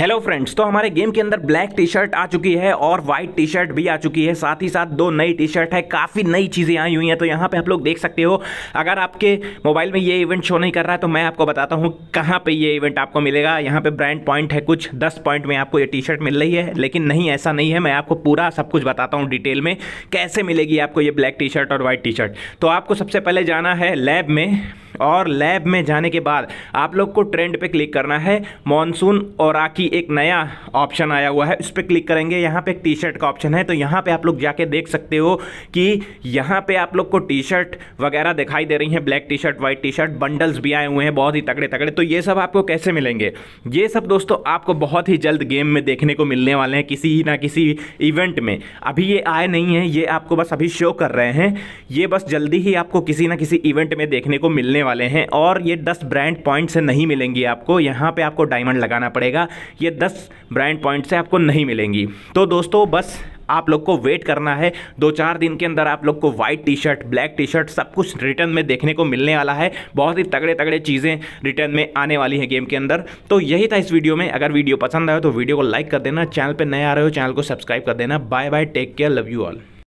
hello friends तो हमारे game के अंदर ब्लैक टी शर्ट आ चुकी है और व्हाइट टी शर्ट भी आ चुकी है साथ ही साथ दो नई टी शर्ट है काफ़ी नई चीज़ें आई हुई हैं तो यहाँ पे आप लोग देख सकते हो अगर आपके मोबाइल में ये इवेंट शो नहीं कर रहा है तो मैं आपको बताता हूँ कहाँ पे ये इवेंट आपको मिलेगा यहाँ पे ब्रांड पॉइंट है कुछ दस पॉइंट में आपको ये टी शर्ट मिल रही है लेकिन नहीं ऐसा नहीं है मैं आपको पूरा सब कुछ बताता हूँ डिटेल में कैसे मिलेगी आपको ये ब्लैक टी शर्ट और व्हाइट टी शर्ट तो आपको सबसे पहले जाना है लैब में और लैब में जाने के बाद आप लोग को ट्रेंड पे क्लिक करना है मॉनसून और आकी एक नया ऑप्शन आया हुआ है इस पर क्लिक करेंगे यहाँ पे एक टी शर्ट का ऑप्शन है तो यहाँ पे आप लोग जाके देख सकते हो कि यहाँ पे आप लोग को टी शर्ट वगैरह दिखाई दे रही हैं black T shirt white T shirt bundles भी आए हुए हैं बहुत ही तगड़े तगड़े तो ये सब आपको कैसे मिलेंगे ये सब दोस्तों आपको बहुत ही जल्द गेम में देखने को मिलने वाले हैं किसी ना किसी इवेंट में अभी ये आए नहीं हैं ये आपको बस अभी शो कर रहे हैं ये बस जल्दी ही आपको किसी ना किसी इवेंट में देखने को मिलने वाले हैं और ये दस ब्रांड पॉइंट से नहीं मिलेंगी आपको यहाँ पे आपको डायमंड लगाना पड़ेगा ये दस ब्रांड पॉइंट से आपको नहीं मिलेंगी तो दोस्तों बस आप लोग को वेट करना है दो चार दिन के अंदर आप लोग को white T shirt black T shirt सब कुछ रिटर्न में देखने को मिलने वाला है बहुत ही तगड़े तगड़े चीज़ें रिटर्न में आने वाली हैं गेम के अंदर तो यही था इस वीडियो में अगर वीडियो पसंद आए तो वीडियो को लाइक कर देना चैनल पर नए आ रहे हो चैनल को सब्सक्राइब कर देना bye bye take care love you all